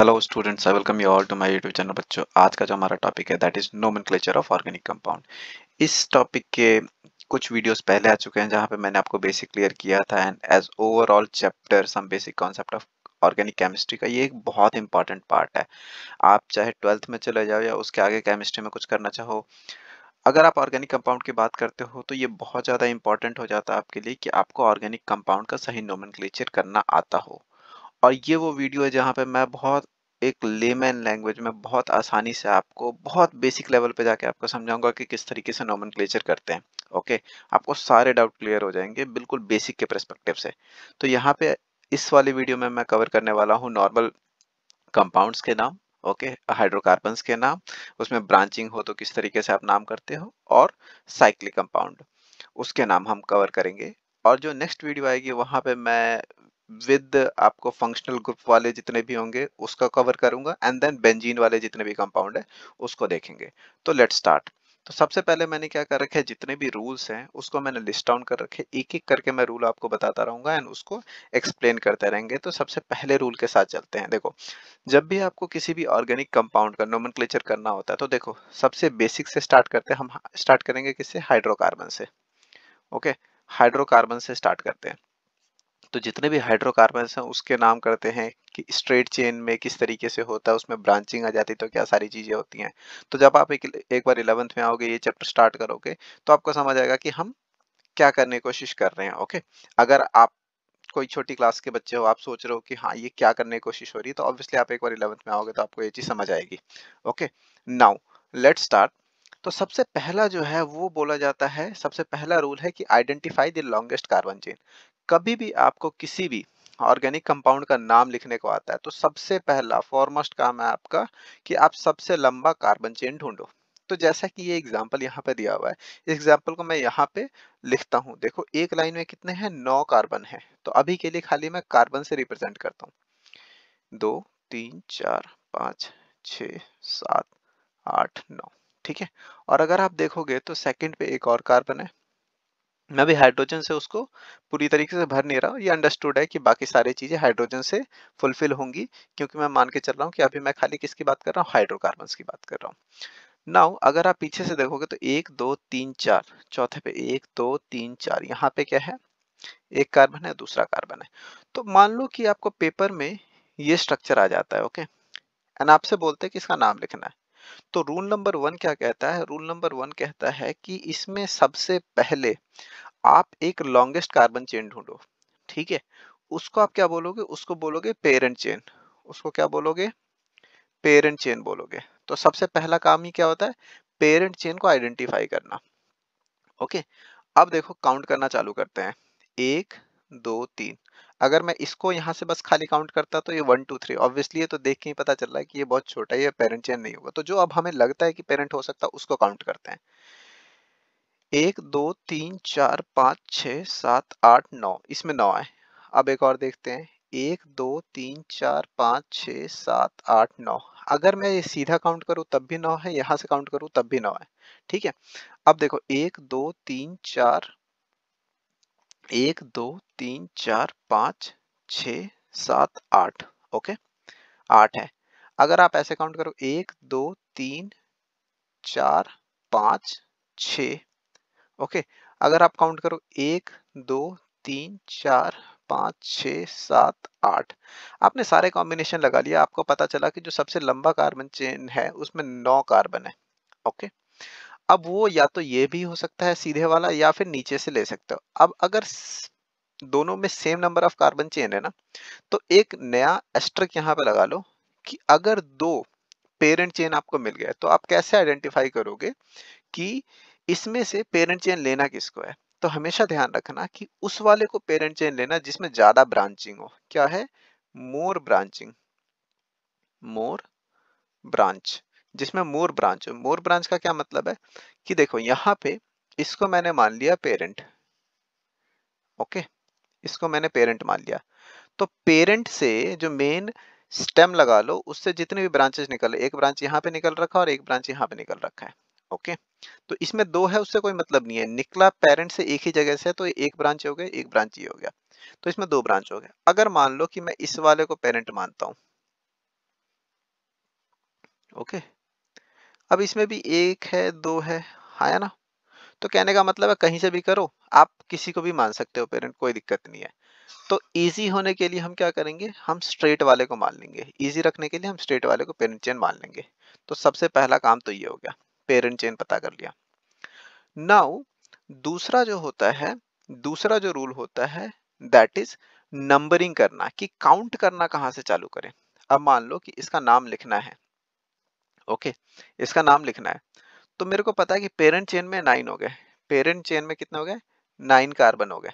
Hello students I welcome you all to my YouTube channel बच्चों आज का जो हमारा टॉपिक है that is nomenclature of organic compound इस टॉपिक के कुछ वीडियोस पहले आ चुके हैं जहां पे मैंने आपको बेसिक क्लियर किया था and as overall chapter some basic concept of organic chemistry का ये एक बहुत इंपॉर्टेंट पार्ट है आप चाहे ट्वेल्थ में चले जाओ या उसके आगे केमिस्ट्री में कुछ करना चाहो अगर आप ऑर्गेनिक कंपाउंड की बात करते हो तो ये बहुत ज़्यादा इंपॉर्टेंट हो जाता है आपके लिए कि आपको ऑर्गेनिक कंपाउंड का सही नोमन करना आता हो और ये वो वीडियो है जहाँ पे मैं बहुत एक लेमैन लैंग्वेज में बहुत आसानी से आपको बहुत बेसिक लेवल पे जाके आपको समझाऊंगा कि किस तरीके से नॉमन करते हैं ओके आपको सारे डाउट क्लियर हो जाएंगे बिल्कुल बेसिक के परस्पेक्टिव से तो यहाँ पे इस वाली वीडियो में मैं कवर करने वाला हूँ नॉर्मल कंपाउंड्स के नाम ओके okay, हाइड्रोकार्बन्स के नाम उसमें ब्रांचिंग हो तो किस तरीके से आप नाम करते हो और साइक्लिक कंपाउंड उसके नाम हम कवर करेंगे और जो नेक्स्ट वीडियो आएगी वहां पे मैं विद आपको फंक्शनल ग्रुप वाले जितने भी होंगे उसका कवर करूंगा एंड देन बेंजीन वाले जितने भी कंपाउंड है उसको देखेंगे तो लेट स्टार्ट तो सबसे पहले मैंने क्या कर रखे जितने भी रूल्स हैं उसको मैंने लिस्ट डाउन कर रखे एक एक करके मैं रूल आपको बताता रहूंगा एंड उसको एक्सप्लेन करते रहेंगे तो सबसे पहले रूल के साथ चलते हैं देखो जब भी आपको किसी भी ऑर्गेनिक कंपाउंड का नोमन करना होता है तो देखो सबसे बेसिक से स्टार्ट करते हैं हम स्टार्ट करेंगे किससे हाइड्रोकार्बन से ओके हाइड्रोकार्बन से स्टार्ट करते हैं तो जितने भी हाइड्रोकार्बन हैं उसके नाम करते हैं कि स्ट्रेट चेन में किस तरीके से होता है उसमें ब्रांचिंग आ जाती है तो क्या सारी चीज़ें होती हैं तो जब आप एक एक बार इलेवंथ में आओगे ये चैप्टर स्टार्ट करोगे तो आपको समझ आएगा कि हम क्या करने की कोशिश कर रहे हैं ओके अगर आप कोई छोटी क्लास के बच्चे हो आप सोच रहे हो कि हाँ ये क्या करने की कोशिश हो रही है तो ऑब्वियसली आप एक बार इलेवंथ में आओगे तो आपको ये चीज़ समझ आएगी ओके नाउ लेट स्टार्ट तो सबसे पहला जो है वो बोला जाता है सबसे पहला रूल है कि identify the longest carbon chain कभी भी आपको किसी भी ऑर्गेनिक कंपाउंड का नाम लिखने को आता है तो सबसे पहला फॉरमोस्ट काम है आपका कि आप सबसे लंबा कार्बन चेन ढूंढो तो जैसा कि ये एग्जाम्पल यहाँ पे दिया हुआ है इस एग्जाम्पल को मैं यहाँ पे लिखता हूँ देखो एक लाइन में कितने हैं नौ कार्बन है तो अभी के लिए खाली मैं कार्बन से रिप्रेजेंट करता हूँ दो तीन चार पाँच छ सात आठ नौ ठीक है और अगर आप देखोगे तो सेकंड पे एक और कार्बन है मैं भी हाइड्रोजन से उसको पूरी तरीके से भर नहीं रहा हूँ ये अंडरस्टूड है कि बाकी सारी चीज़ें हाइड्रोजन से फुलफिल होंगी क्योंकि मैं मान के चल रहा हूँ कि अभी मैं खाली किसकी बात कर रहा हूँ हाइड्रोकार्बन की बात कर रहा हूँ नाउ अगर आप पीछे से देखोगे तो एक दो तीन चार चौथे पे एक दो तीन चार यहाँ पे क्या है एक कार्बन है दूसरा कार्बन है तो मान लो कि आपको पेपर में ये स्ट्रक्चर आ जाता है ओके एंड आपसे बोलते हैं कि इसका नाम लिखना है तो रूल नंबर वन क्या कहता है रूल नंबर वन कहता है कि इसमें सबसे पहले आप एक लॉन्गेस्ट कार्बन चेन ढूंढो ठीक है उसको आप क्या बोलोगे उसको बोलोगे पेरेंट चेन उसको क्या बोलोगे पेरेंट चेन बोलोगे तो सबसे पहला काम ही क्या होता है पेरेंट चेन को आइडेंटिफाई करना ओके अब देखो काउंट करना चालू करते हैं एक दो तीन अगर मैं इसको यहाँ से बस खाली काउंट करता तो ये वन टू थ्री ऑब्वियसली तो देख के ही पता चल रहा है कि ये बहुत छोटा है ये पेरेंट चेंज नहीं होगा तो जो अब हमें लगता है कि पेरेंट हो सकता है उसको काउंट करते हैं एक दो तीन चार पाँच छ सात आठ नौ इसमें नौ आए अब एक और देखते हैं एक दो तीन चार पाँच छ सात आठ नौ अगर मैं ये सीधा काउंट करूँ तब भी नौ है यहाँ से काउंट करूँ तब भी नौ है ठीक है अब देखो एक दो तीन चार एक दो तीन चार पाँच छ सात आठ ओके आठ है अगर आप ऐसे काउंट करो एक दो तीन चार पाँच छ ओके अगर आप काउंट करो एक दो तीन चार पाँच छ सात आठ आपने सारे कॉम्बिनेशन लगा लिया आपको पता चला कि जो सबसे लंबा कार्बन चेन है उसमें नौ कार्बन है ओके अब वो या तो ये भी हो सकता है सीधे वाला या फिर नीचे से ले सकते हो अब अगर दोनों में same number of carbon chain है ना तो एक नया एस्ट्रक यहाँ पे लगा लो कि अगर दो पेरेंट चेन आपको मिल गया तो आप कैसे आइडेंटिफाई करोगे कि इसमें से पेरेंट चेन लेना किसको है तो हमेशा ध्यान रखना कि उस वाले को पेरेंट चेन लेना जिसमें ज्यादा ब्रांचिंग हो क्या है मोर ब्रांचिंग मोर ब्रांच जिसमें मोर ब्रांच मोर ब्रांच का क्या मतलब है कि देखो यहाँ पे इसको मैंने मान लिया पेरेंट ओके इसको मैंने पेरेंट मान लिया तो पेरेंट से जो मेन स्टेम लगा लो उससे जितने भी ब्रांचेस निकल एक ब्रांच यहाँ पे निकल रखा है और एक ब्रांच यहाँ पे निकल रखा है ओके तो इसमें दो है उससे कोई मतलब नहीं है निकला पेरेंट से एक ही जगह से तो एक ब्रांच हो गया एक ब्रांच ये हो गया तो इसमें दो ब्रांच हो गया अगर मान लो कि मैं इस वाले को पेरेंट मानता हूं ओके okay. अब इसमें भी एक है दो है आया हाँ ना तो कहने का मतलब है कहीं से भी करो आप किसी को भी मान सकते हो पेरेंट कोई दिक्कत नहीं है तो इजी होने के लिए हम क्या करेंगे हम स्ट्रेट वाले को मान लेंगे इजी रखने के लिए हम स्ट्रेट वाले को पेरेंट चेन मान लेंगे तो सबसे पहला काम तो ये हो गया पेरेंट चेन पता कर लिया नाउ दूसरा जो होता है दूसरा जो रूल होता है दैट इज नंबरिंग करना कि काउंट करना कहाँ से चालू करें अब मान लो कि इसका नाम लिखना है ओके इसका नाम लिखना है तो मेरे को पता है कि पेरेंट चेन में नाइन हो गए पेरेंट चेन में कितने हो गए नाइन कार्बन हो गए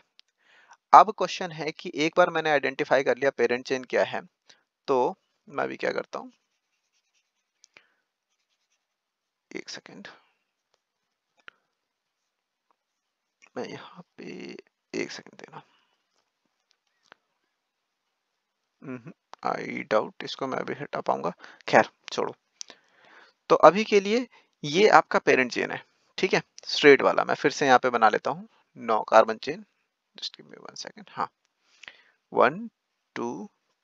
अब क्वेश्चन है कि एक बार मैंने आइडेंटिफाई कर लिया पेरेंट चेन क्या है तो मैं भी क्या करता हूं एक सेकेंड मैं यहाँ पे एक सेकेंड देना आई हम्म, डाउट इसको मैं अभी हटा पाऊंगा खैर छोड़ो तो अभी के लिए ये आपका पेरेंट चेन है ठीक है स्ट्रेट वाला मैं फिर से यहाँ पे बना लेता हूँ नौ carbon chain just give me one second हाँ one two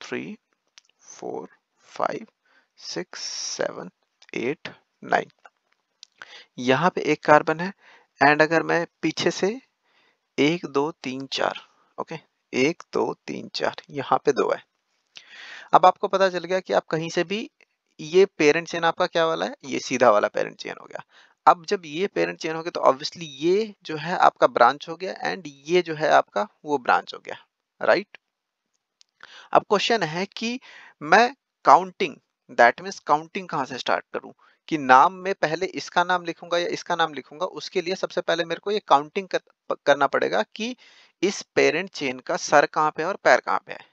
three four five six seven eight nine यहाँ पे एक कार्बन है एंड अगर मैं पीछे से एक दो तीन चार ओके एक दो तीन चार यहाँ पे दो है अब आपको पता चल गया कि आप कहीं से भी ये पेरेंट चेन आपका क्या वाला है ये सीधा वाला पेरेंट चेन हो गया अब जब ये पेरेंट चेन हो गया तो ऑब्वियसली ये जो है आपका ब्रांच हो गया एंड ये जो है आपका वो ब्रांच हो गया राइट अब क्वेश्चन है कि मैं काउंटिंग दैट मीन काउंटिंग कहां से स्टार्ट करूं कि नाम में पहले इसका नाम लिखूंगा या इसका नाम लिखूंगा उसके लिए सबसे पहले मेरे को ये काउंटिंग कर, करना पड़ेगा कि इस पेरेंट चेन का सर कहां पे है और पैर कहां पे है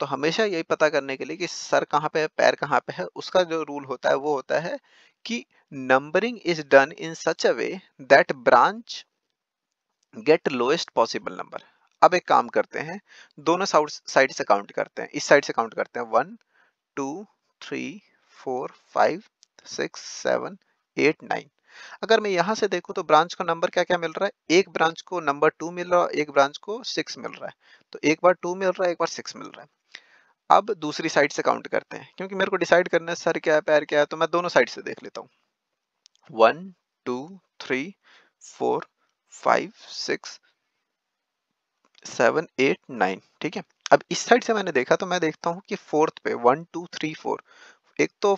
तो हमेशा यही पता करने के लिए कि सर कहाँ पे है पैर कहाँ पे है उसका जो रूल होता है वो होता है कि numbering is done in such a way that branch get lowest possible number अब एक काम करते हैं दोनों साउट साइड से काउंट करते हैं इस साइड से काउंट करते हैं one two three four five six seven eight nine अगर मैं यहां से देखूं तो ब्रांच को नंबर क्या क्या मिल रहा है एक ब्रांच को नंबर टू मिल रहा है एक ब्रांच को सिक्स मिल रहा है तो एक बार टू मिल रहा है एक बार सिक्स मिल रहा है अब दूसरी साइड से काउंट करते हैं क्योंकि मेरे को डिसाइड करना है सर क्या है पैर क्या है तो मैं दोनों साइड से देख लेता हूँ one two three four five six seven eight nine ठीक है अब इस साइड से मैंने देखा तो मैं देखता हूँ कि फोर्थ पे वन टू थ्री फोर एक तो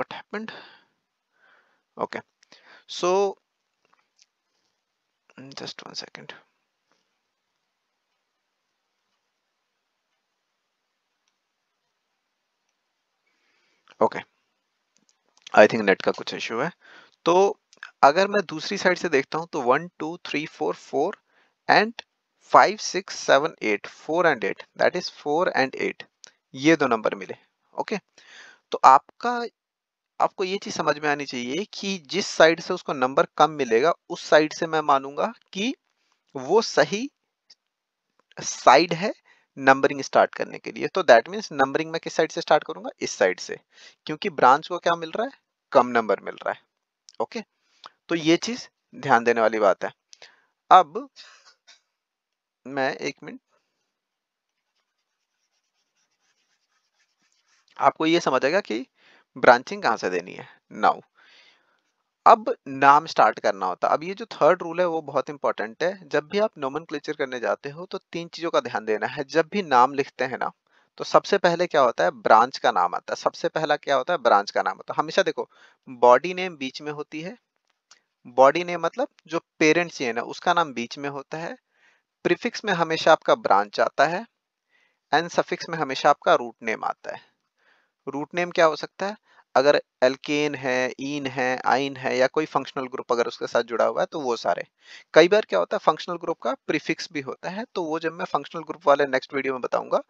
what happened okay so just one second okay I think net का कुछ इश्यू है तो अगर मैं दूसरी साइड से देखता हूं तो one two three four four and five six seven eight four and eight that is four and eight ये दो नंबर मिले ओके तो आपका आपको ये चीज समझ में आनी चाहिए कि जिस साइड से उसको नंबर कम मिलेगा उस साइड से मैं मानूंगा कि वो सही साइड है नंबरिंग स्टार्ट करने के लिए तो दैट मीन्स नंबरिंग मैं किस साइड से स्टार्ट करूंगा इस साइड से क्योंकि ब्रांच को क्या मिल रहा है कम नंबर मिल रहा है ओके तो ये चीज ध्यान देने वाली बात है अब मैं एक मिनट आपको ये समझ आएगा कि ब्रांचिंग कहां से देनी है नाउ अब नाम स्टार्ट करना होता है अब ये जो थर्ड रूल है वो बहुत इंपॉर्टेंट है जब भी आप नोमन करने जाते हो तो तीन चीज़ों का ध्यान देना है जब भी नाम लिखते हैं ना तो सबसे पहले क्या होता है ब्रांच का नाम आता है सबसे पहला क्या होता है ब्रांच का नाम होता है हमेशा देखो बॉडी नेम बीच में होती है बॉडी नेम मतलब जो पेरेंट्स ये ना उसका नाम बीच में होता है प्रिफिक्स में हमेशा आपका ब्रांच आता है एंड सफिक्स में हमेशा आपका रूट नेम आता है रूट नेम क्या हो सकता है अगर एल्केन है ईन है आइन है या कोई फंक्शनल ग्रुप अगर उसके साथ जुड़ा हुआ है तो वो सारे कई बार क्या होता है फंक्शनल ग्रुप का प्रीफिक्स भी होता है तो वो जब मैं फंक्शनल ग्रुप वाले नेक्स्ट वीडियो में बताऊंगा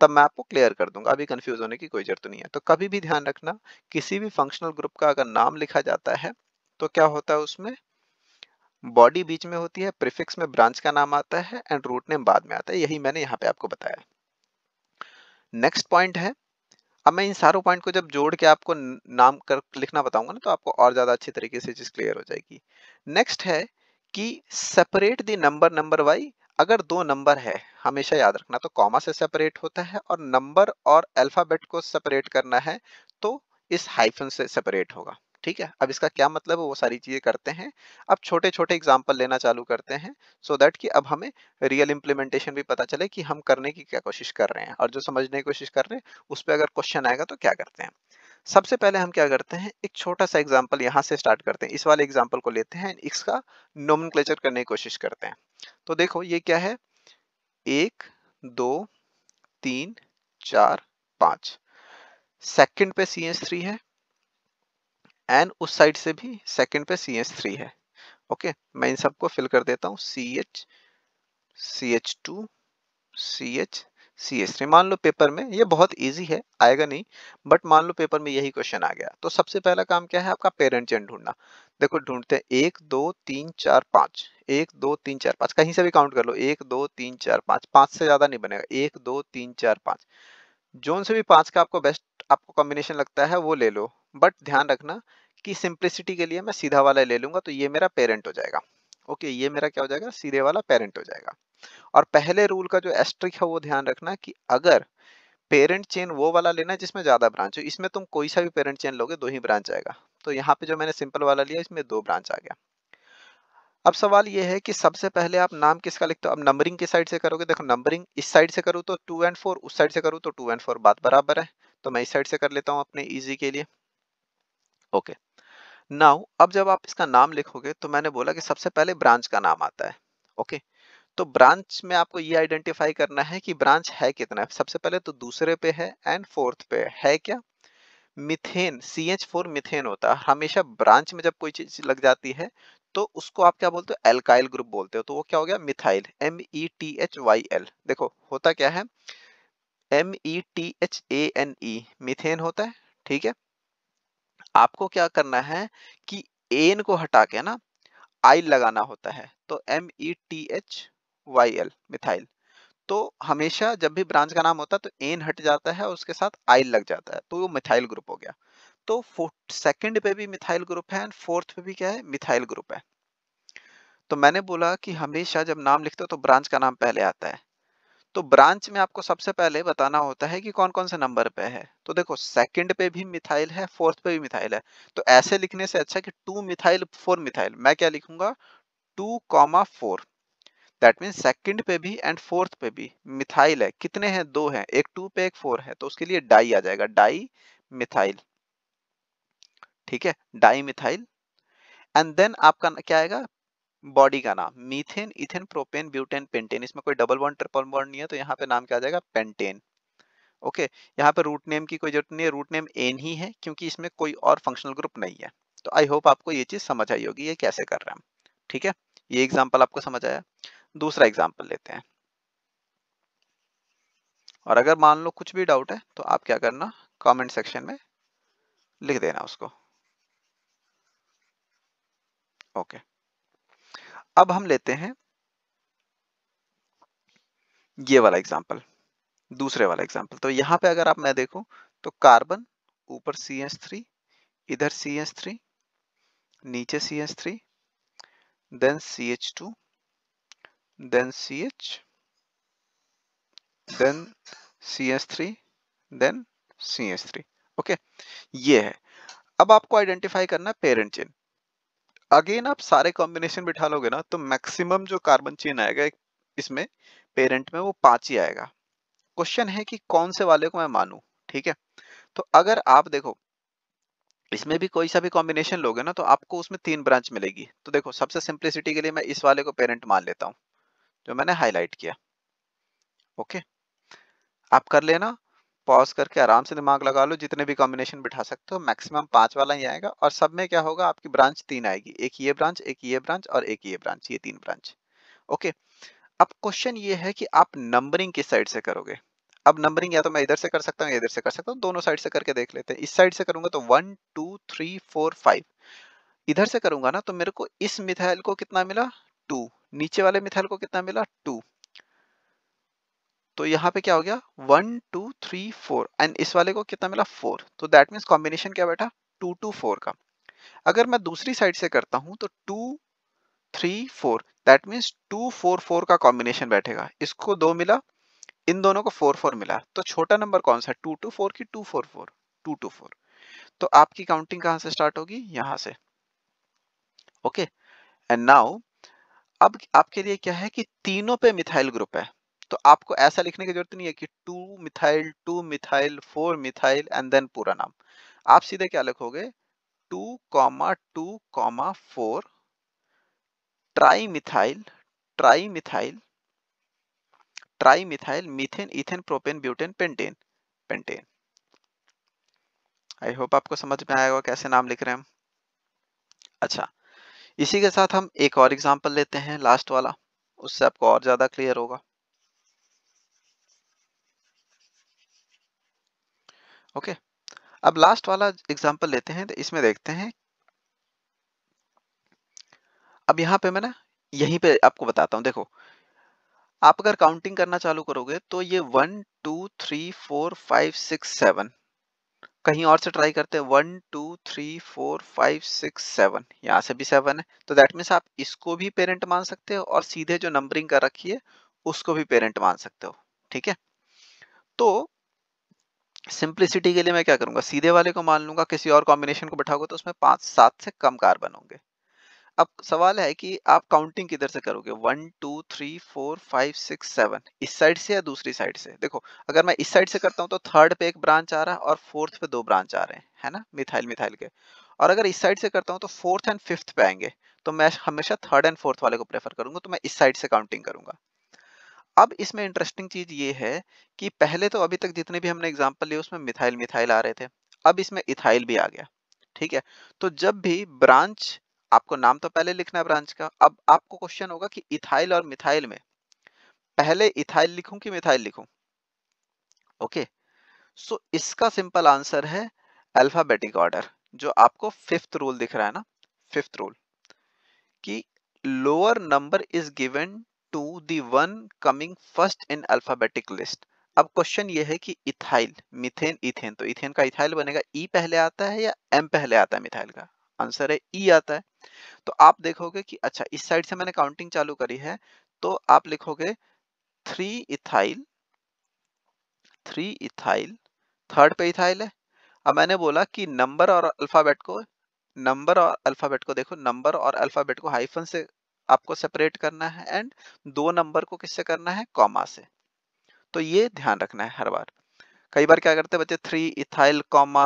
तब मैं आपको क्लियर कर दूंगा अभी कंफ्यूज होने की कोई जरूरत नहीं है तो कभी भी ध्यान रखना किसी भी फंक्शनल ग्रुप का अगर नाम लिखा जाता है तो क्या होता है उसमें बॉडी बीच में होती है प्रिफिक्स में ब्रांच का नाम आता है एंड रूट नेम बाद में आता है यही मैंने यहाँ पे आपको बताया नेक्स्ट पॉइंट है अब मैं इन सारों पॉइंट को जब जोड़ के आपको नाम कर लिखना बताऊंगा ना तो आपको और ज़्यादा अच्छी तरीके से चीज़ क्लियर हो जाएगी नेक्स्ट है कि separate the number number why अगर दो नंबर है हमेशा याद रखना तो कॉमा से सेपरेट होता है और नंबर और अल्फ़ाबेट को सेपरेट करना है तो इस हाइफन से सेपरेट होगा ठीक है अब इसका क्या मतलब है वो सारी चीज़ें करते हैं अब छोटे छोटे एग्जाम्पल लेना चालू करते हैं सो so दैट कि अब हमें रियल इम्प्लीमेंटेशन भी पता चले कि हम करने की क्या कोशिश कर रहे हैं और जो समझने की कोशिश कर रहे हैं उस पर अगर क्वेश्चन आएगा तो क्या करते हैं सबसे पहले हम क्या करते हैं एक छोटा सा एग्जाम्पल यहाँ से स्टार्ट करते हैं इस वाले एग्जाम्पल को लेते हैं इसका नोमन करने की कोशिश करते हैं तो देखो ये क्या है एक दो तीन चार पांच सेकंड पे सी एस थ्री है एंड उस साइड से भी सेकंड पे सी एच थ्री है ओके मैं इन सबको फिल कर देता हूँ C H C H two C H C H three मान लो पेपर में ये बहुत इजी है आएगा नहीं बट मान लो पेपर में यही क्वेश्चन आ गया तो सबसे पहला काम क्या है आपका पेरेंट चेन ढूंढना देखो ढूंढते हैं एक दो तीन चार पाँच एक दो तीन चार पाँच कहीं से भी काउंट कर लो एक दो तीन चार पाँच पाँच से ज़्यादा नहीं बनेगा एक दो तीन चार पाँच जोन से भी पाँच का आपको बेस्ट आपको कॉम्बिनेशन लगता है वो ले लो बट ध्यान रखना कि सिंप्लिसिटी के लिए मैं सीधा वाला ले लूंगा तो ये मेरा पेरेंट हो जाएगा ओके ये मेरा क्या हो जाएगा सीधे वाला पेरेंट हो जाएगा और पहले रूल का जो एस्ट्रिक है वो ध्यान रखना कि अगर पेरेंट चेन वो वाला लेना है जिसमें ज़्यादा ब्रांच हो इसमें तुम कोई सा भी पेरेंट चेन लोगे दो ही ब्रांच आएगा तो यहाँ पे जो मैंने सिंपल वाला लिया इसमें दो ब्रांच आ गया अब सवाल ये है कि सबसे पहले आप नाम किसका लिखते हो अब नंबरिंग के साइड से करोगे देखो नंबरिंग इस साइड से करूँ तो टू एंड फोर उस साइड से करूँ तो टू एंड फोर बात बराबर है तो मैं इस साइड से कर लेता हूँ अपने ईजी के लिए ओके नाउ अब जब आप इसका नाम लिखोगे तो मैंने बोला कि सबसे पहले ब्रांच का नाम आता है ओके okay? तो ब्रांच में आपको ये आइडेंटिफाई करना है कि ब्रांच है कितना है सबसे पहले तो दूसरे पे है एंड फोर्थ पे है क्या methane C H four methane होता है हमेशा ब्रांच में जब कोई चीज लग जाती है तो उसको आप क्या बोलते हो एल्काइल ग्रुप बोलते हो तो वो क्या हो गया methyl M E T H Y L देखो होता क्या है M E T H A N E methane होता है ठीक है आपको क्या करना है कि एन को हटा के ना आई लगाना होता है तो M E T H Y L methyl तो हमेशा जब भी ब्रांच का नाम होता है तो एन हट जाता है और उसके साथ आई लग जाता है तो वो मिथाइल ग्रुप हो गया तो सेकंड पे भी मिथाइल ग्रुप है एंड फोर्थ पे भी क्या है मिथाइल ग्रुप है तो मैंने बोला कि हमेशा जब नाम लिखते हो तो ब्रांच का नाम पहले आता है तो ब्रांच में आपको सबसे पहले बताना होता है कि कौन कौन से नंबर पे है तो देखो सेकंड पे भी मिथाइल है फोर्थ पे भी मिथाइल है तो ऐसे लिखने से अच्छा कि टू मिथाइल फोर मिथाइल मैं क्या लिखूंगा two comma four that mean second पे भी एंड फोर्थ पे भी मिथाइल है कितने हैं दो हैं एक टू पे एक फोर है तो उसके लिए डाई आ जाएगा डाई मिथाइल ठीक है डाई मिथाइल एंड देन आपका क्या आएगा बॉडी का नाम methane ethane propane butane pentane इसमें कोई डबल बॉन्ड ट्रिपल बॉन्ड नहीं है तो यहाँ पे नाम क्या आ जाएगा पेंटेन ओके यहाँ पे रूट नेम की कोई जरूरत नहीं है रूट नेम एन ही है क्योंकि इसमें कोई और फंक्शनल ग्रुप नहीं है तो आई होप आपको ये चीज समझ आई होगी ये कैसे कर रहे हैं ठीक है ये एग्जाम्पल आपको समझ आया दूसरा एग्जाम्पल लेते हैं और अगर मान लो कुछ भी डाउट है तो आप क्या करना कमेंट सेक्शन में लिख देना उसको ओके okay. अब हम लेते हैं ये वाला एग्जाम्पल दूसरे वाला एग्जाम्पल तो यहां पे अगर आप मैं देखूं तो कार्बन ऊपर सी एच थ्री इधर सी एस थ्री नीचे C H three then C H two then C H then C S three then C S three okay ये है अब आपको आइडेंटिफाई करना पेरेंट चेन अगेन आप सारे कॉम्बिनेशन बिठा लोगे ना तो मैक्सिमम जो कार्बन चेन आएगा इसमें पेरेंट में वो पांच ही आएगा क्वेश्चन है कि कौन से वाले को मैं मानू ठीक है तो अगर आप देखो इसमें भी कोई सा भी कॉम्बिनेशन लोगे ना तो आपको उसमें तीन ब्रांच मिलेगी तो देखो सबसे सिंप्लिसिटी के लिए मैं इस वाले को पेरेंट मान लेता हूँ जो मैंने हाईलाइट किया ओके आप कर लेना पॉज करके आराम से दिमाग लगा लो जितने भी कॉम्बिनेशन बिठा सकते हो मैक्सिमम पांच वाला ही आएगा और सब में क्या होगा आपकी ब्रांच तीन आएगी एक ये ब्रांच एक ये ब्रांच और एक ये ब्रांच ये तीन ब्रांच ओके अब क्वेश्चन ये है कि आप नंबरिंग किस साइड से करोगे अब नंबरिंग या तो मैं इधर से कर सकता हूँ इधर से कर सकता हूँ दोनों साइड से करके देख लेते हैं इस साइड से करूंगा तो one two three four five इधर से करूंगा ना तो मेरे को इस मिथाइल को कितना मिला टू नीचे वाले मिथाइल को कितना मिला टू तो यहाँ पे क्या हो गया one two three four and इस वाले को कितना मिला फोर तो दैट मीन्स कॉम्बिनेशन क्या बैठा टू टू फोर का अगर मैं दूसरी साइड से करता हूँ तो two three four that means two four four का कॉम्बिनेशन बैठेगा इसको दो मिला इन दोनों को फोर फोर मिला तो छोटा नंबर कौन सा टू टू फोर की two four four two two four तो आपकी काउंटिंग कहाँ से स्टार्ट होगी यहाँ से ओके एंड नाउ अब आपके लिए क्या है कि तीनों पे मिथाइल ग्रुप है तो आपको ऐसा लिखने की जरूरत नहीं है कि two methyl two methyl four methyl and then पूरा नाम आप सीधे क्या लिखोगे two comma two comma four tri methyl tri methyl tri methyl methane ethane propane butane pentane pentane I hope आपको समझ में आएगा कैसे नाम लिख रहे हैं हम अच्छा इसी के साथ हम एक और एग्जाम्पल लेते हैं लास्ट वाला उससे आपको और ज्यादा क्लियर होगा ओके अब लास्ट वाला एग्जाम्पल लेते हैं तो इसमें देखते हैं अब यहां पे मैं ना यहीं पे आपको बताता हूं देखो आप अगर काउंटिंग करना चालू करोगे तो ये one two three four five six seven कहीं और से ट्राई करते हैं one two three four five six seven यहाँ से भी सेवन है तो दैट मीन्स आप इसको भी पेरेंट मान सकते हो और सीधे जो नंबरिंग कर रखी है उसको भी पेरेंट मान सकते हो ठीक है तो सिंप्लिसिटी के लिए मैं क्या करूंगा सीधे वाले को मान लूंगा किसी और कॉम्बिनेशन को बैठाओगे तो उसमें पांच सात से कम कार्बन होंगे अब सवाल है कि आप काउंटिंग किधर से करोगे one two three four five six seven इस साइड से या दूसरी साइड से देखो अगर मैं इस साइड से करता हूँ तो थर्ड पे एक ब्रांच आ रहा है और फोर्थ पे दो ब्रांच आ रहे हैं है ना मिथाइल मिथाइल के और अगर इस साइड से करता हूँ तो फोर्थ एंड फिफ्थ पे आएंगे तो मैं हमेशा थर्ड एंड फोर्थ वाले को प्रेफर करूंगा तो मैं इस साइड से काउंटिंग करूंगा अब इसमें इंटरेस्टिंग चीज ये है कि पहले तो अभी तक जितने भी हमने एग्जाम्पल लिए उसमें मिथाइल मिथाइल आ रहे थे अब इसमें इथाइल भी आ गया ठीक है तो जब भी ब्रांच आपको नाम तो पहले लिखना है ब्रांच का अब आपको क्वेश्चन होगा कि इथाइल और मिथाइल में पहले इथाइल लिखूं कि मिथाइल लिखूं ओके सो इसका सिंपल आंसर है अल्फाबेटिक ऑर्डर जो आपको फिफ्थ रूल दिख रहा है ना फिफ्थ रूल कि lower number is given to the one coming first in alphabetic list अब क्वेश्चन ये है कि इथाइल मिथेन इथेन तो इथेन का इथाइल बनेगा ई e पहले आता है या एम पहले आता है मिथाइल का आंसर है ई e आता है तो आप देखोगे कि अच्छा इस साइड से मैंने काउंटिंग चालू करी है तो आप लिखोगे three ethyl three ethyl third पे इथाइल है अब मैंने बोला कि नंबर और अल्फाबेट को नंबर और अल्फाबेट को देखो नंबर और अल्फाबेट को हाइफन से आपको सेपरेट करना है एंड दो नंबर को किससे करना है कॉमा से तो ये ध्यान रखना है हर बार कई बार क्या करते हैं बच्चे थ्री इथाइल कॉमा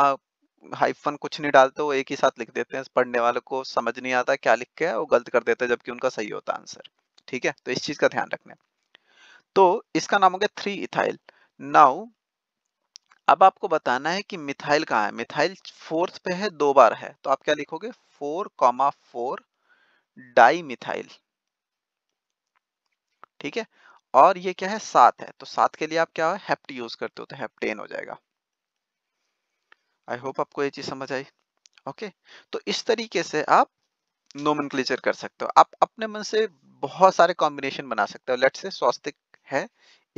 हाइफन कुछ नहीं डालते वो एक ही साथ लिख देते हैं पढ़ने वाले को समझ नहीं आता क्या लिख के वो गलत कर देते हैं जबकि उनका सही होता आंसर ठीक है तो इस चीज का ध्यान रखना तो इसका नाम हो गया थ्री इथाइल नाउ अब आपको बताना है कि मिथाइल कहाँ है मिथाइल फोर्थ पे है दो बार है तो आप क्या लिखोगे फोर कॉमा फोर मिथाइल ठीक है और ये क्या है सात है तो सात के लिए आप क्या हेप्ट यूज करते हो तो हेप्टेन हो जाएगा आई होप आपको ये चीज समझ आई ओके तो इस तरीके से आप नोमन कर सकते हो आप अपने मन से बहुत सारे कॉम्बिनेशन बना सकते हो लेट से स्वास्तिक है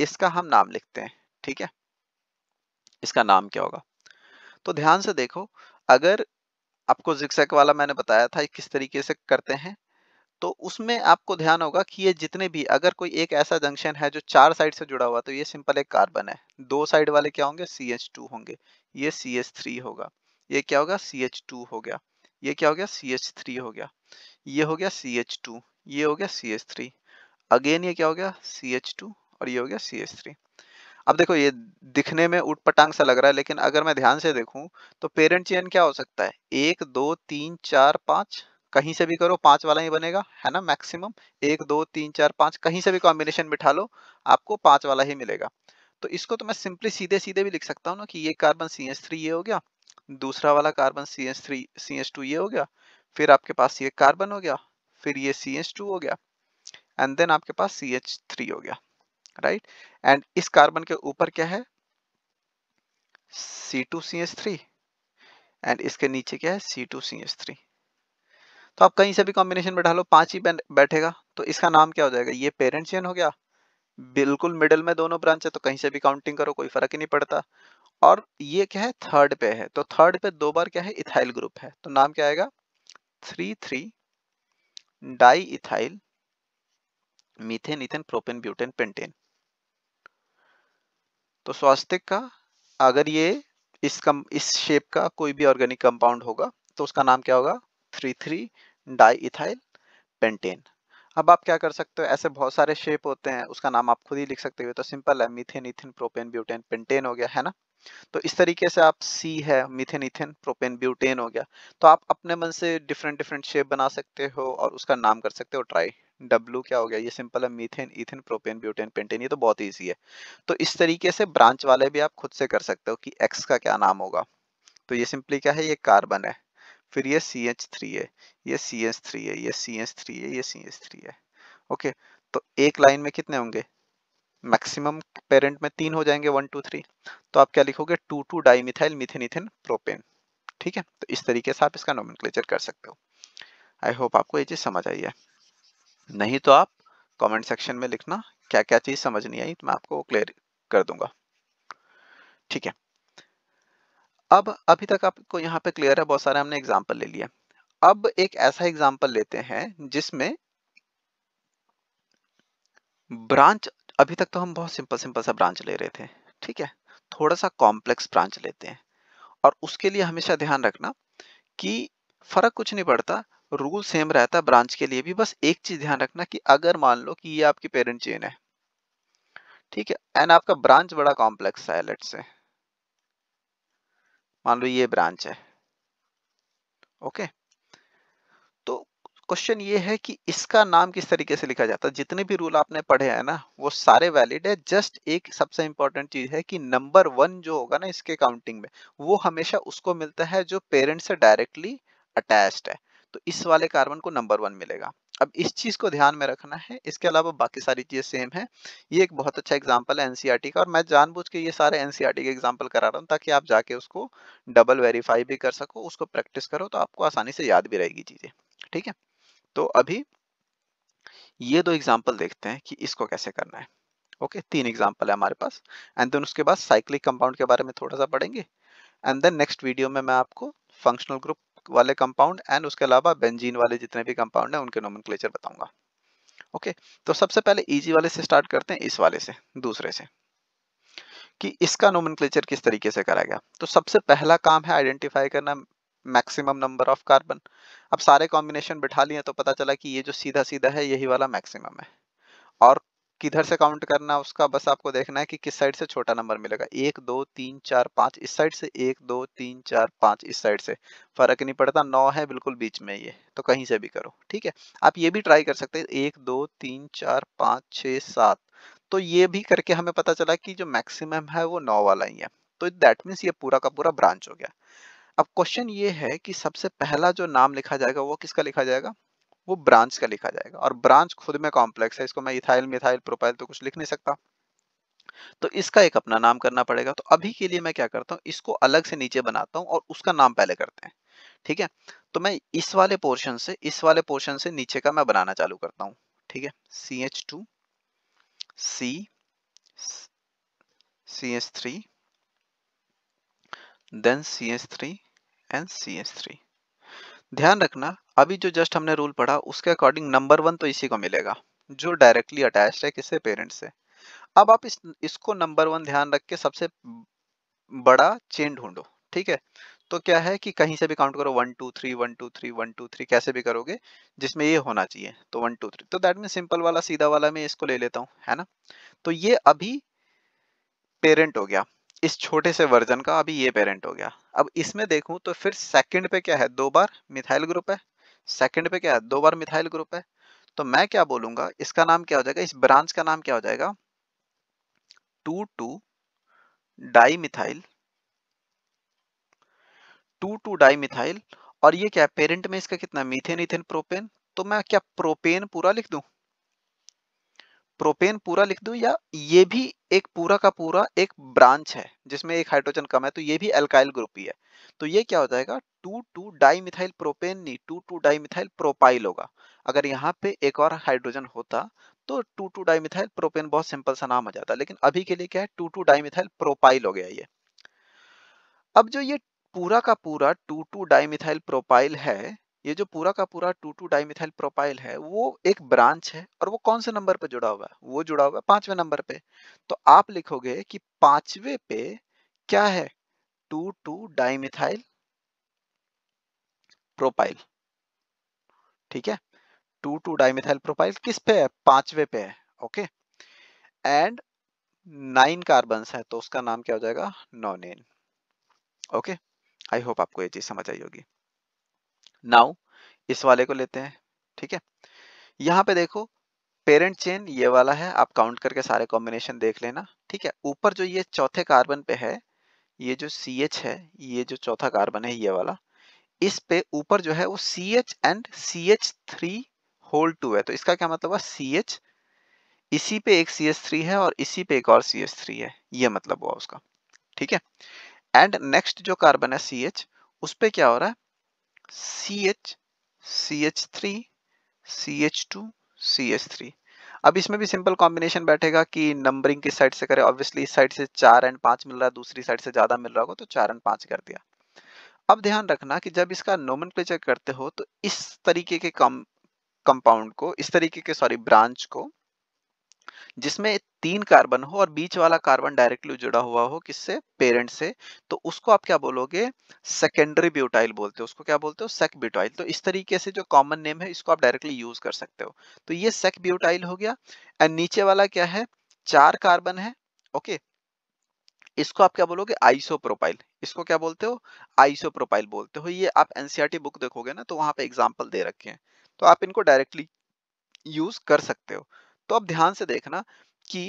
इसका हम नाम लिखते हैं ठीक है इसका नाम क्या होगा तो ध्यान से देखो अगर आपको जिक्सक वाला मैंने बताया था किस तरीके से करते हैं तो उसमें आपको ध्यान होगा कि ये जितने भी अगर कोई एक ऐसा जंक्शन है जो चार साइड से जुड़ा हुआ तो ये सिंपल एक कार्बन है दो साइड वाले क्या होंगे सी एच टू होंगे ये सी एच थ्री होगा ये क्या होगा सी एच टू हो गया ये क्या हो गया सी एच थ्री हो गया ये हो गया सी एच टू ये हो गया सी एच थ्री अगेन ये क्या हो गया सी एच टू और ये हो गया सी एच थ्री अब देखो ये दिखने में उठ पटांग सा लग रहा है लेकिन अगर मैं ध्यान से देखूं तो पेरेंट चेन क्या हो सकता है एक दो तीन चार पांच कहीं से भी करो पांच वाला ही बनेगा है ना मैक्सिमम एक दो तीन चार पांच कहीं से भी कॉम्बिनेशन बिठा लो आपको पांच वाला ही मिलेगा तो इसको तो मैं सिंपली सीधे सीधे भी लिख सकता हूँ ना कि ये कार्बन सी एच थ्री ये हो गया दूसरा वाला carbon C H three C H two ये हो गया फिर आपके पास ये कार्बन हो गया फिर ये सी एच टू हो गया एंड देन आपके पास सी एच थ्री हो गया राइट एंड इस कार्बन के ऊपर क्या है C two C H three and इसके नीचे क्या है C two C H three तो आप कहीं से भी कॉम्बिनेशन बैठा लो पांच ही बैठेगा तो इसका नाम क्या हो जाएगा ये पेरेंट्स हो गया बिल्कुल मिडिल में दोनों ब्रांच है तो कहीं से भी काउंटिंग करो कोई फर्क ही नहीं पड़ता और ये क्या है थर्ड पे है तो थर्ड पे दो बार क्या है इथाइल ग्रुप है तो नाम क्या आएगा three three di ethyl methane ethane propane butane pentane तो स्वास्थ्य का अगर ये इस कम इस शेप का कोई भी ऑर्गेनिक कंपाउंड होगा तो उसका नाम क्या होगा थ्री थ्री डाईथाइल पेंटेन अब आप क्या कर सकते हो ऐसे बहुत सारे शेप होते हैं उसका नाम आप खुद ही लिख सकते हो तो सिंपल है methane ethyne propane butane pentane हो गया है ना तो इस तरीके से आप सी है मिथेन इथेन प्रोपेन ब्यूटेन हो गया तो आप अपने मन से डिफरेंट डिफरेंट शेप बना सकते हो और उसका नाम कर सकते हो ट्राई डब्ल्यू क्या हो गया ये सिंपल है methane ethane propane butane pentane ये तो बहुत ईजी है तो इस तरीके से ब्रांच वाले भी आप खुद से कर सकते हो कि एक्स का क्या नाम होगा तो ये सिंपली क्या है ये कार्बन है फिर ये सी एच थ्री है ये सी एच थ्री है ये सी एच थ्री है ये सी एच थ्री है ओके तो एक लाइन में कितने होंगे मैक्सिमम पेरेंट में तीन हो जाएंगे वन टू थ्री तो आप क्या लिखोगे two two dimethyl methane ethane propane ठीक है तो इस तरीके से आप इसका नोमन कर सकते हो आई होप आपको ये चीज़ समझ आई है नहीं तो आप कमेंट सेक्शन में लिखना क्या क्या चीज़ समझ नहीं आई तो मैं आपको क्लियर कर दूंगा ठीक है अब अभी तक आपको यहाँ पे क्लियर है बहुत सारे हमने एग्जाम्पल ले लिया अब एक ऐसा एग्जाम्पल लेते हैं जिसमें ब्रांच अभी तक तो हम बहुत सिंपल सिंपल सा ब्रांच ले रहे थे ठीक है थोड़ा सा कॉम्प्लेक्स ब्रांच लेते हैं और उसके लिए हमेशा ध्यान रखना कि फर्क कुछ नहीं पड़ता रूल सेम रहता ब्रांच के लिए भी बस एक चीज ध्यान रखना कि अगर मान लो कि ये आपकी पेरेंट चेन है ठीक है एंड आपका ब्रांच बड़ा कॉम्प्लेक्स है लेट से मान लो ये ब्रांच है ओके तो क्वेश्चन ये है कि इसका नाम किस तरीके से लिखा जाता है जितने भी रूल आपने पढ़े हैं ना वो सारे वैलिड है जस्ट एक सबसे इंपॉर्टेंट चीज है कि नंबर वन जो होगा ना इसके काउंटिंग में वो हमेशा उसको मिलता है जो पेरेंट से डायरेक्टली अटैच्ड है तो इस वाले कार्बन को नंबर वन मिलेगा अब इस चीज को ध्यान में रखना है इसके अलावा बाकी सारी चीजें सेम है ये एक बहुत अच्छा एग्जाम्पल है एनसीईआरटी e का और मैं जानबूझ के ये सारे एनसीईआरटी e के एग्जाम्पल करा रहा हूँ ताकि आप जाके उसको डबल वेरीफाई भी कर सको उसको प्रैक्टिस करो तो आपको आसानी से याद भी रहेगी चीजें ठीक है तो अभी ये दो एग्जाम्पल देखते हैं कि इसको कैसे करना है ओके तीन एग्जाम्पल है हमारे पास एंड देन उसके बाद साइक्लिक कंपाउंड के बारे में थोड़ा सा पढ़ेंगे एंड देन नेक्स्ट वीडियो में मैं आपको फंक्शनल ग्रुप वाले कंपाउंड एंड उसके अलावा बेंजीन वाले जितने भी कंपाउंड है उनके नोमन बताऊंगा ओके तो सबसे पहले ईजी वाले से स्टार्ट करते हैं इस वाले से दूसरे से कि इसका नोमन किस तरीके से करा गया तो सबसे पहला काम है आइडेंटिफाई करना मैक्सिमम नंबर ऑफ कार्बन अब सारे कॉम्बिनेशन बिठा लिए तो पता चला कि ये जो सीधा सीधा है यही वाला मैक्सिमम है और किधर से काउंट करना है उसका बस आपको देखना है कि किस साइड से छोटा नंबर मिलेगा एक दो तीन चार पाँच इस साइड से एक दो तीन चार पाँच इस साइड से फर्क नहीं पड़ता नौ है बिल्कुल बीच में ये तो कहीं से भी करो ठीक है आप ये भी ट्राई कर सकते हैं एक दो तीन चार पाँच छः सात तो ये भी करके हमें पता चला कि जो मैक्सिमम है वो नौ वाला ही है तो दैट मीन्स ये पूरा का पूरा ब्रांच हो गया अब क्वेश्चन ये है कि सबसे पहला जो नाम लिखा जाएगा वो किसका लिखा जाएगा वो ब्रांच का लिखा जाएगा और ब्रांच खुद में कॉम्प्लेक्स है इसको मैं इथाइल मिथाइल प्रोपाइल तो कुछ लिख नहीं सकता तो इसका एक अपना नाम करना पड़ेगा तो अभी के लिए मैं क्या करता हूँ इसको अलग से नीचे बनाता हूँ और उसका नाम पहले करते हैं ठीक है तो मैं इस वाले पोर्शन से इस वाले पोर्शन से नीचे का मैं बनाना चालू करता हूँ ठीक है C H two C C H three then C H three and C H three ध्यान रखना अभी जो जस्ट हमने रूल पढ़ा उसके अकॉर्डिंग नंबर वन तो इसी को मिलेगा जो डायरेक्टली अटैच है किसे पेरेंट्स से अब आप इस इसको नंबर वन ध्यान रख के सबसे बड़ा चेन ढूंढो ठीक है तो क्या है कि कहीं से भी काउंट करो one two three one two three one two three कैसे भी करोगे जिसमें ये होना चाहिए तो वन टू थ्री तो दैट मीन सिंपल वाला सीधा वाला मैं इसको ले लेता हूँ है ना तो ये अभी पेरेंट हो गया इस छोटे से वर्जन का अभी ये पेरेंट हो गया अब इसमें देखूं तो फिर सेकंड पे क्या है दो बार मिथाइल ग्रुप है सेकंड पे क्या है दो बार मिथाइल ग्रुप है तो मैं क्या बोलूंगा इसका नाम क्या हो जाएगा इस ब्रांच का नाम क्या हो जाएगा two two di methyl two two di methyl और ये क्या है पेरेंट में इसका कितना मीथेन इथेन प्रोपेन तो मैं क्या प्रोपेन पूरा लिख दूं प्रोपेन पूरा लिख दू या ये भी एक पूरा का पूरा एक ब्रांच है जिसमें एक हाइड्रोजन कम है तो ये भी एल्काइल ग्रुप ही है तो ये क्या हो जाएगा two two di methyl propane नहीं two two di methyl propyl होगा अगर यहाँ पे एक और हाइड्रोजन होता तो two two di methyl propane बहुत सिंपल सा नाम हो जाता लेकिन अभी के लिए क्या है two two di methyl propyl हो गया ये अब जो ये पूरा का पूरा two two di methyl propyl है ये जो पूरा का पूरा टू टू डाइमिथाइल प्रोपाइल है वो एक ब्रांच है और वो कौन से नंबर पे जुड़ा हुआ है वो जुड़ा हुआ है पांचवें नंबर पे तो आप लिखोगे कि पांचवे पे क्या है टू टू डाइमिथाइल प्रोपाइल ठीक है टू टू डाइमिथाइल प्रोपाइल किस पे है पांचवे पे है ओके एंड नाइन कार्बन है तो उसका नाम क्या हो जाएगा nonane okay I hope आपको ये चीज समझ आई होगी नाउ इस वाले को लेते हैं ठीक है यहाँ पे देखो पेरेंट चेन ये वाला है आप काउंट करके सारे कॉम्बिनेशन देख लेना ठीक है ऊपर जो ये चौथे कार्बन पे है ये जो सी एच है ये जो चौथा कार्बन है ये वाला इस पे ऊपर जो है वो C H and C H three whole two है तो इसका क्या मतलब हुआ सी एच इसी पे एक सी एच थ्री है और इसी पे एक और सी एच थ्री है ये मतलब हुआ उसका ठीक है एंड नेक्स्ट जो कार्बन है सी एच उस पर क्या हो रहा है CH, CH3, CH2, CH3 अब इसमें भी सिंपल कॉम्बिनेशन बैठेगा कि नंबरिंग किस साइड से करें ऑब्वियसली इस साइड से चार एंड पांच मिल रहा है दूसरी साइड से ज़्यादा मिल रहा होगा तो चार एंड पांच कर दिया अब ध्यान रखना कि जब इसका नोमन करते हो तो इस तरीके के कंपाउंड को इस तरीके के सॉरी ब्रांच को जिसमें तीन कार्बन हो और बीच वाला कार्बन डायरेक्टली जुड़ा हुआ हो किससे पेरेंट से तो उसको आप क्या बोलोगे सेकेंडरी ब्यूटाइल बोलते हो उसको क्या बोलते हो सेक ब्यूटाइल तो इस तरीके से जो कॉमन नेम है इसको आप डायरेक्टली यूज कर सकते हो तो ये सेक ब्यूटाइल हो गया एंड नीचे वाला क्या है चार कार्बन है ओके इसको आप क्या बोलोगे आइसोप्रोपाइल इसको क्या बोलते हो आइसोप्रोपाइल बोलते हो ये आप एनसीईआरटी बुक e देखोगे ना तो वहां पे एग्जांपल दे रखे हैं तो आप इनको डायरेक्टली यूज कर सकते हो तो अब ध्यान से देखना कि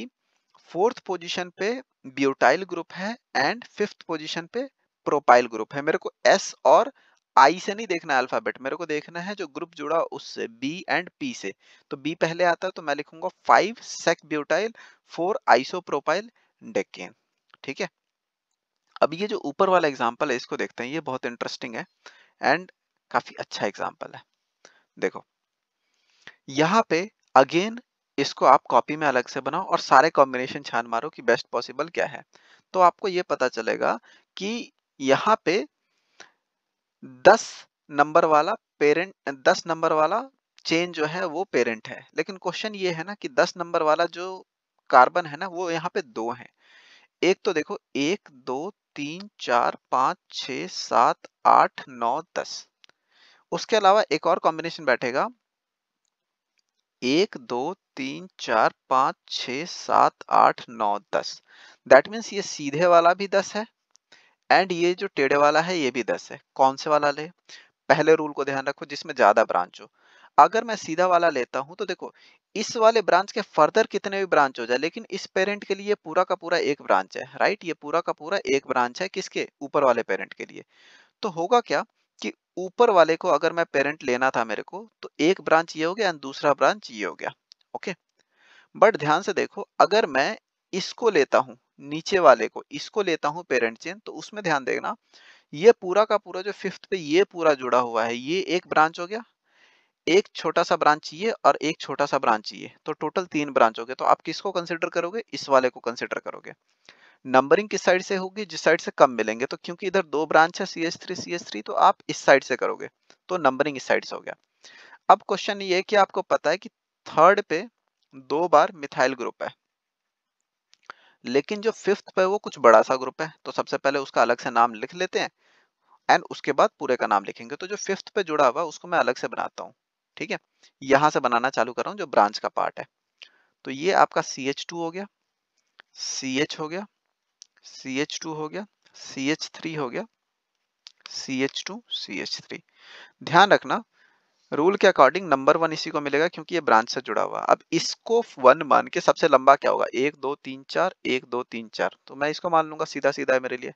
फोर्थ पोजीशन पे ब्यूटाइल ग्रुप है एंड फिफ्थ पोजीशन पे प्रोपाइल ग्रुप है मेरे को एस और आई से नहीं देखना अल्फाबेट मेरे को देखना है जो ग्रुप जुड़ा उससे बी एंड पी से तो बी पहले आता है तो मैं लिखूंगा five sec butyl four isopropyl decane ठीक है अब ये जो ऊपर वाला एग्जाम्पल है इसको देखते हैं ये बहुत इंटरेस्टिंग है एंड काफी अच्छा एग्जाम्पल है देखो यहाँ पे अगेन इसको आप कॉपी में अलग से बनाओ और सारे कॉम्बिनेशन छान मारो कि बेस्ट पॉसिबल क्या है तो आपको ये पता चलेगा कि यहाँ पे दस नंबर वाला पेरेंट दस नंबर वाला चेन जो है वो पेरेंट है लेकिन क्वेश्चन ये है ना कि दस नंबर वाला जो कार्बन है ना वो यहाँ पे दो है एक तो देखो एक दो तीन चार पाँच छ सात आठ नौ दस उसके अलावा एक और कॉम्बिनेशन बैठेगा एक दो तीन चार पाँच छ सात आठ नौ दस दैट मीन्स ये सीधे वाला भी दस है एंड ये जो टेढ़े वाला है ये भी दस है कौन से वाला ले पहले रूल को ध्यान रखो जिसमें ज्यादा ब्रांच हो अगर मैं सीधा वाला लेता हूं तो देखो इस वाले ब्रांच के फर्दर कितने भी ब्रांच हो जाए लेकिन इस पेरेंट के लिए पूरा का पूरा एक ब्रांच है राइट ये पूरा का पूरा एक ब्रांच है किसके ऊपर वाले पेरेंट के लिए तो होगा क्या कि ऊपर वाले को अगर मैं पेरेंट लेना था मेरे को तो एक ब्रांच ये हो गया एंड दूसरा ब्रांच ये हो गया ओके बट ध्यान से देखो अगर मैं इसको लेता हूँ नीचे वाले को इसको लेता हूँ पेरेंट चेन तो उसमें ध्यान देना ये पूरा का पूरा जो फिफ्थ पे ये पूरा जुड़ा हुआ है ये एक ब्रांच हो गया एक छोटा सा ब्रांच ये और एक छोटा सा ब्रांच ये तो टोटल तीन ब्रांच हो गए तो आप किसको कंसिडर करोगे इस वाले को कंसिडर करोगे नंबरिंग किस साइड से होगी जिस साइड से कम मिलेंगे तो क्योंकि इधर दो ब्रांच है C S three C S three तो आप इस साइड से करोगे तो नंबरिंग इस साइड से हो गया अब क्वेश्चन ये कि आपको पता है कि थर्ड पे दो बार मिथाइल ग्रुप है लेकिन जो फिफ्थ पे वो कुछ बड़ा सा ग्रुप है तो सबसे पहले उसका अलग से नाम लिख लेते हैं एंड उसके बाद पूरे का नाम लिखेंगे तो जो फिफ्थ पे जुड़ा हुआ उसको मैं अलग से बनाता हूँ ठीक है यहाँ से बनाना चालू कर रहा हूँ जो ब्रांच का पार्ट है तो ये आपका सी एच टू हो गया सी एच हो गया सी एच टू हो गया सी एच थ्री हो गया C H two C H three ध्यान रखना रूल के अकॉर्डिंग नंबर वन इसी को मिलेगा क्योंकि ये ब्रांच से जुड़ा हुआ अब इसको वन मान के सबसे लंबा क्या होगा एक दो तीन चार एक दो तीन चार तो मैं इसको मान लूंगा सीधा सीधा है मेरे लिए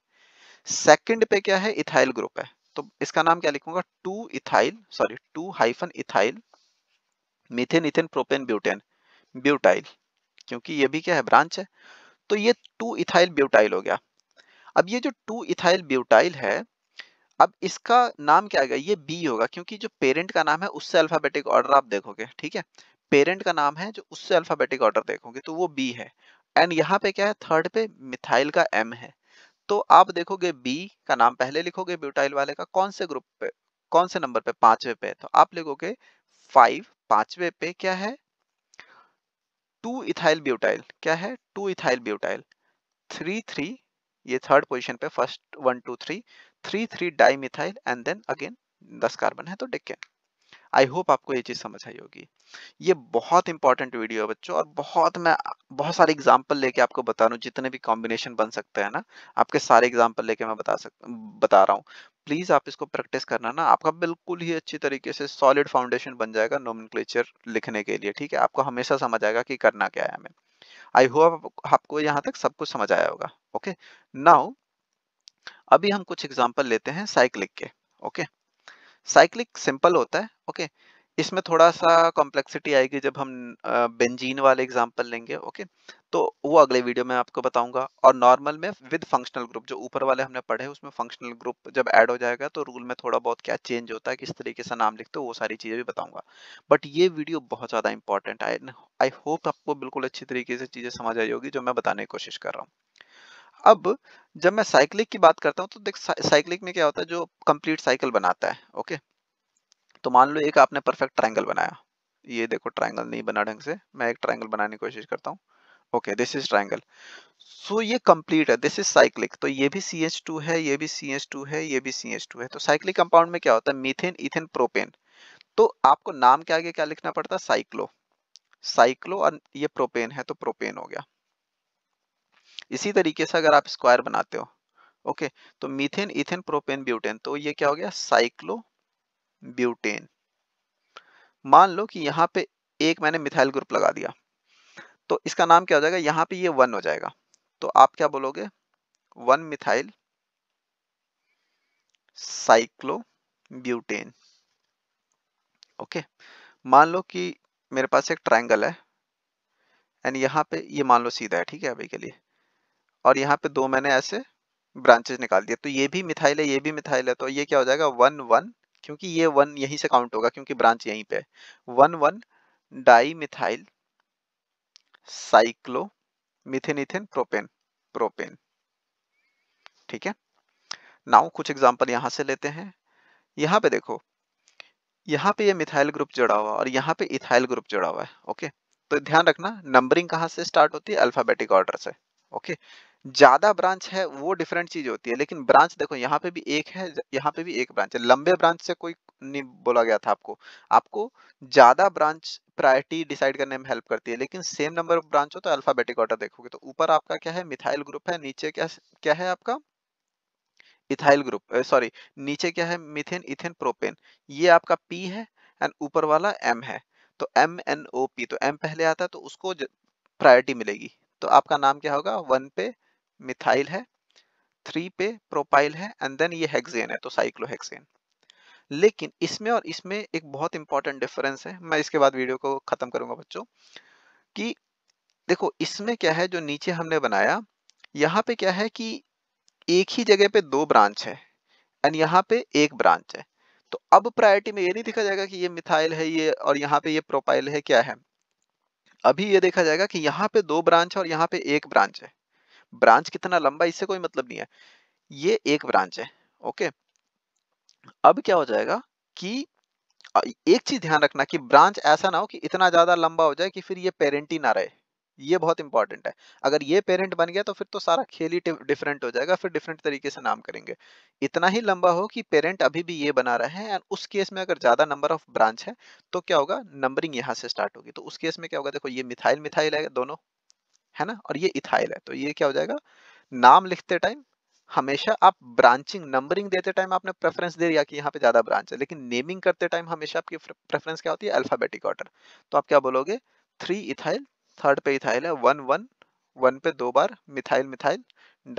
सेकंड पे क्या है इथाइल ग्रुप है तो इसका नाम क्या लिखूंगा two ethyl sorry two hyphen ethyl methane ethane propane butane butyl क्योंकि ये भी क्या है ब्रांच है तो ये टू इथाइल ब्यूटाइल हो गया अब ये जो टू इथाइल ब्यूटाइल है अब इसका नाम क्या आएगा ये बी होगा क्योंकि जो पेरेंट का नाम है उससे अल्फाबेटिक ऑर्डर आप देखोगे ठीक है पेरेंट का नाम है जो उससे अल्फाबेटिक ऑर्डर देखोगे तो वो बी है एंड यहाँ पे क्या है थर्ड पे मिथाइल का एम है तो आप देखोगे बी का नाम पहले लिखोगे ब्यूटाइल वाले का कौन से ग्रुप पे कौन से नंबर पे पांचवे पे तो आप लिखोगे फाइव पांचवे पे क्या है टू इथाइल ब्यूटाइल क्या है two ethyl butyl three three ये थर्ड पोजिशन पे first one two three three three di methyl and then again दस कार्बन है तो डेक्कन आई होप आपको ये चीज़ समझ आई होगी ये बहुत इंपॉर्टेंट वीडियो है बच्चों और बहुत मैं बहुत सारे एग्जाम्पल लेके आपको बता रहा जितने भी कॉम्बिनेशन बन सकते हैं ना आपके सारे एग्जाम्पल लेके मैं बता सक बता रहा हूँ प्लीज़ आप इसको प्रैक्टिस करना ना आपका बिल्कुल ही अच्छी तरीके से सॉलिड फाउंडेशन बन जाएगा नोमिन लिखने के लिए ठीक है आपको हमेशा समझ आएगा कि करना क्या है हमें आई होप आपको यहाँ तक सब कुछ समझ आया होगा ओके नाउ अभी हम कुछ एग्जाम्पल लेते हैं साइक्लिक के ओके साइक्लिक सिंपल होता है ओके इसमें थोड़ा सा कॉम्प्लेक्सिटी आएगी जब हम बेंजीन वाले एग्जांपल लेंगे ओके तो वो अगले वीडियो में आपको बताऊंगा और नॉर्मल में विद फंक्शनल ग्रुप जो ऊपर वाले हमने पढ़े उसमें फंक्शनल ग्रुप जब ऐड हो जाएगा तो रूल में थोड़ा बहुत क्या चेंज होता है किस तरीके से नाम लिखते हो वो सारी चीज़ें भी बताऊंगा बट ये वीडियो बहुत ज़्यादा इंपॉर्टेंट है आई होप आपको बिल्कुल अच्छी तरीके से चीज़ें समझ आई होगी जो मैं बताने की कोशिश कर रहा हूँ अब जब मैं साइक्लिक की बात करता हूँ तो देख साइक्लिक में क्या होता है जो कंप्लीट साइकिल बनाता है ओके तो मान लो एक आपने परफेक्ट ट्राइंगल बनाया ये देखो ट्राइंगल नहीं बना ढंग से मैं एक ट्राइंगल बनाने की कोशिश करता हूँ okay this is triangle so ये कंप्लीट है दिस इज साइक्लिक तो ये भी सी एच टू है ये भी सी एच टू है ये भी सी एच टू है तो साइक्लिक कंपाउंड में क्या होता है मीथेन इथेन प्रोपेन तो आपको नाम के आगे क्या लिखना पड़ता है साइक्लो साइक्लो और ये प्रोपेन है तो प्रोपेन हो गया इसी तरीके से अगर आप स्क्वायर बनाते हो ओके तो मीथेन इथेन प्रोपेन ब्यूटेन तो ये क्या हो गया साइक्लो ब्यूटेन मान लो कि यहां पे एक मैंने मिथाइल ग्रुप लगा दिया तो इसका नाम क्या हो जाएगा यहां पे ये वन हो जाएगा तो आप क्या बोलोगे one methyl cyclo butane okay मान लो कि मेरे पास एक ट्रायंगल है एंड यहां पे ये मान लो सीधा है ठीक है अभी के लिए और यहां पे दो मैंने ऐसे ब्रांचेस निकाल दिया तो ये भी मिथाइल है ये भी मिथाइल है तो ये क्या हो जाएगा वन वन क्योंकि ये वन यहीं से काउंट होगा क्योंकि ब्रांच यहीं पे है one one di methyl cyclo methane ethane propane propane ठीक है नाउ कुछ एग्जांपल यहां से लेते हैं यहां पे देखो यहां पे ये मिथाइल ग्रुप जुड़ा हुआ और यहां पे इथाइल ग्रुप जुड़ा हुआ है ओके तो ध्यान रखना नंबरिंग कहां से स्टार्ट होती है अल्फाबेटिक ऑर्डर से ओके ज्यादा ब्रांच है वो डिफरेंट चीज होती है लेकिन ब्रांच देखो यहाँ पे भी एक है यहाँ पे भी एक ब्रांच है लंबे ब्रांच से कोई नहीं बोला गया था आपको आपको ज्यादा ब्रांच प्रायोरिटी डिसाइड करने में हेल्प करती है लेकिन सेम नंबर ऑफ ब्रांच हो तो अल्फाबेटिक ऑर्डर देखोगे तो ऊपर आपका क्या है मिथाइल ग्रुप है नीचे क्या क्या है आपका इथाइल ग्रुप सॉरी नीचे क्या है मिथेन इथेन प्रोपेन ये आपका पी है एंड ऊपर वाला एम है तो एम एन ओ पी तो एम पहले आता है तो उसको प्रायोरिटी मिलेगी तो आपका नाम क्या होगा वन पे मिथाइल है थ्री पे प्रोपाइल है एंड देन ये हेक्सेन है तो साइक्लोहेक्सेन लेकिन इसमें और इसमें एक बहुत इंपॉर्टेंट डिफरेंस है मैं इसके बाद वीडियो को ख़त्म करूंगा बच्चों कि देखो इसमें क्या है जो नीचे हमने बनाया यहाँ पे क्या है कि एक ही जगह पे दो ब्रांच है एंड यहाँ पे एक ब्रांच है तो अब प्रायोरिटी में ये नहीं देखा जाएगा कि ये मिथाइल है ये और यहाँ पे ये प्रोपाइल है क्या है अभी ये देखा जाएगा कि यहाँ पे दो ब्रांच है और यहाँ पे एक ब्रांच है ब्रांच कितना लंबा इससे कोई मतलब नहीं है ये एक ब्रांच है ओके अब क्या हो जाएगा कि एक चीज ध्यान रखना कि ब्रांच ऐसा ना हो कि इतना ज्यादा लंबा हो जाए कि फिर ये पेरेंट ही ना रहे ये बहुत इंपॉर्टेंट है अगर ये पेरेंट बन गया तो फिर तो सारा खेल ही डिफरेंट हो जाएगा फिर डिफरेंट तरीके से नाम करेंगे इतना ही लंबा हो कि पेरेंट अभी भी ये बना रहे हैं एंड उस केस में अगर ज्यादा नंबर ऑफ ब्रांच है तो क्या होगा नंबरिंग यहाँ से स्टार्ट होगी तो उस केस में क्या होगा देखो ये मिथाइल मिथाइल है दोनों है ना और ये इथाइल है तो ये क्या हो जाएगा नाम लिखते टाइम हमेशा आप ब्रांचिंग नंबरिंग देते टाइम आपने प्रेफरेंस दे दिया कि यहाँ पे ज्यादा ब्रांच है लेकिन नेमिंग करते टाइम हमेशा आपकी प्रेफरेंस क्या होती है अल्फाबेटिक ऑर्डर तो आप क्या बोलोगे थ्री इथाइल थर्ड पे इथाइल है वन वन वन पे दो बार methyl methyl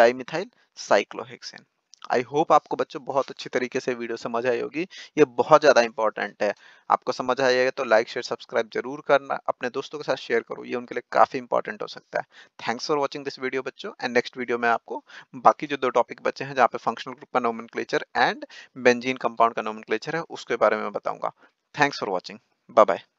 di methyl cyclohexane I hope आपको बच्चों बहुत अच्छी तरीके से वीडियो समझ आई होगी ये बहुत ज़्यादा इंपॉर्टेंट है आपको समझ आएगा तो लाइक शेयर सब्सक्राइब जरूर करना अपने दोस्तों के साथ शेयर करो ये उनके लिए काफ़ी इंपॉर्टेंट हो सकता है thanks for watching this video बच्चों एंड नेक्स्ट वीडियो में आपको बाकी जो दो टॉपिक बचे हैं जहाँ पे फंक्शनल ग्रुप का नोमन एंड बेंजीन कंपाउंड का नोमन है उसके बारे में बताऊंगा thanks for watching bye bye